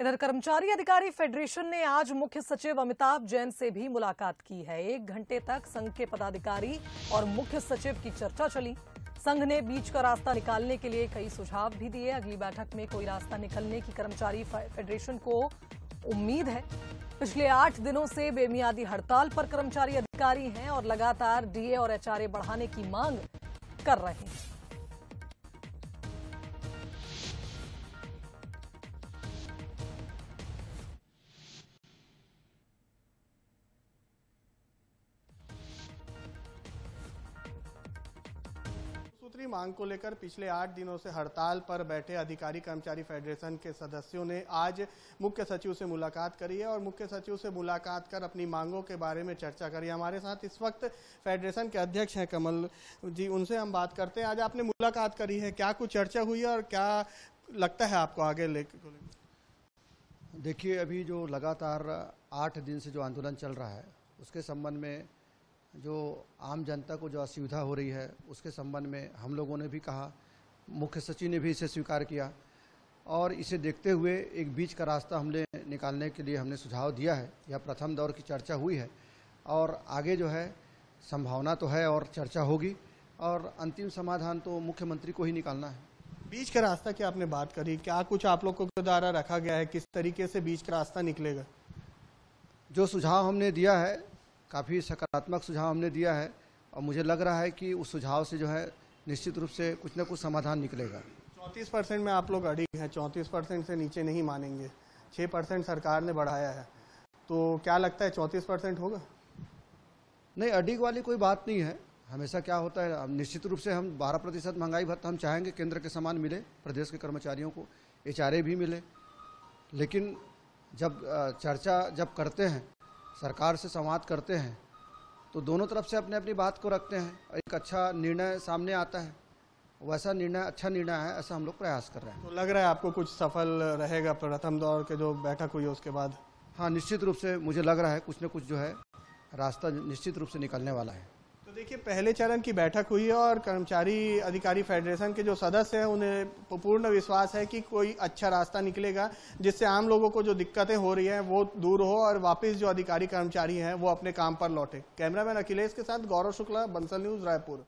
इधर कर्मचारी अधिकारी फेडरेशन ने आज मुख्य सचिव अमिताभ जैन से भी मुलाकात की है एक घंटे तक संघ के पदाधिकारी और मुख्य सचिव की चर्चा चली संघ ने बीच का रास्ता निकालने के लिए कई सुझाव भी दिए अगली बैठक में कोई रास्ता निकलने की कर्मचारी फेडरेशन को उम्मीद है पिछले आठ दिनों से बेमियादी हड़ताल पर कर्मचारी अधिकारी हैं और लगातार डीए और एचआरए बढ़ाने की मांग कर रहे हैं दूसरी मांग को लेकर पिछले आठ दिनों से हड़ताल पर बैठे अधिकारी कर्मचारी फेडरेशन के सदस्यों ने आज मुख्य सचिव से मुलाकात करी है और मुख्य सचिव से मुलाकात कर अपनी मांगों के बारे में चर्चा करी हमारे साथ इस वक्त फेडरेशन के अध्यक्ष हैं कमल जी उनसे हम बात करते हैं आज आपने मुलाकात करी है क्या कुछ चर्चा हुई है और क्या लगता है आपको आगे ले देखिए अभी जो लगातार आठ दिन से जो आंदोलन चल रहा है उसके संबंध में जो आम जनता को जो असुविधा हो रही है उसके संबंध में हम लोगों ने भी कहा मुख्य सचिव ने भी इसे स्वीकार किया और इसे देखते हुए एक बीच का रास्ता हमने निकालने के लिए हमने सुझाव दिया है यह प्रथम दौर की चर्चा हुई है और आगे जो है संभावना तो है और चर्चा होगी और अंतिम समाधान तो मुख्यमंत्री को ही निकालना है बीच का रास्ता की आपने बात करी क्या कुछ आप लोगों के द्वारा रखा गया है किस तरीके से बीच का रास्ता निकलेगा जो सुझाव हमने दिया है काफ़ी सकारात्मक सुझाव हमने दिया है और मुझे लग रहा है कि उस सुझाव से जो है निश्चित रूप से कुछ ना कुछ समाधान निकलेगा चौंतीस परसेंट में आप लोग अडिग हैं चौंतीस परसेंट से नीचे नहीं मानेंगे छः परसेंट सरकार ने बढ़ाया है तो क्या लगता है चौंतीस परसेंट होगा नहीं अडिग वाली कोई बात नहीं है हमेशा क्या होता है निश्चित रूप से हम 12 प्रतिशत महंगाई भत्ता हम चाहेंगे केंद्र के समान मिले प्रदेश के कर्मचारियों को एच भी मिले लेकिन जब चर्चा जब करते हैं सरकार से संवाद करते हैं तो दोनों तरफ से अपने अपनी बात को रखते हैं एक अच्छा निर्णय सामने आता है वैसा निर्णय अच्छा निर्णय है ऐसा हम लोग प्रयास कर रहे हैं तो लग रहा है आपको कुछ सफल रहेगा प्रथम दौर के जो बैठक हुई है उसके बाद हाँ निश्चित रूप से मुझे लग रहा है कुछ न कुछ जो है रास्ता निश्चित रूप से निकलने वाला है तो देखिए पहले चरण की बैठक हुई है और कर्मचारी अधिकारी फेडरेशन के जो सदस्य हैं उन्हें पूर्ण विश्वास है कि कोई अच्छा रास्ता निकलेगा जिससे आम लोगों को जो दिक्कतें हो रही हैं वो दूर हो और वापस जो अधिकारी कर्मचारी हैं वो अपने काम पर लौटे कैमरामैन अखिलेश के साथ गौरव शुक्ला बंसल न्यूज रायपुर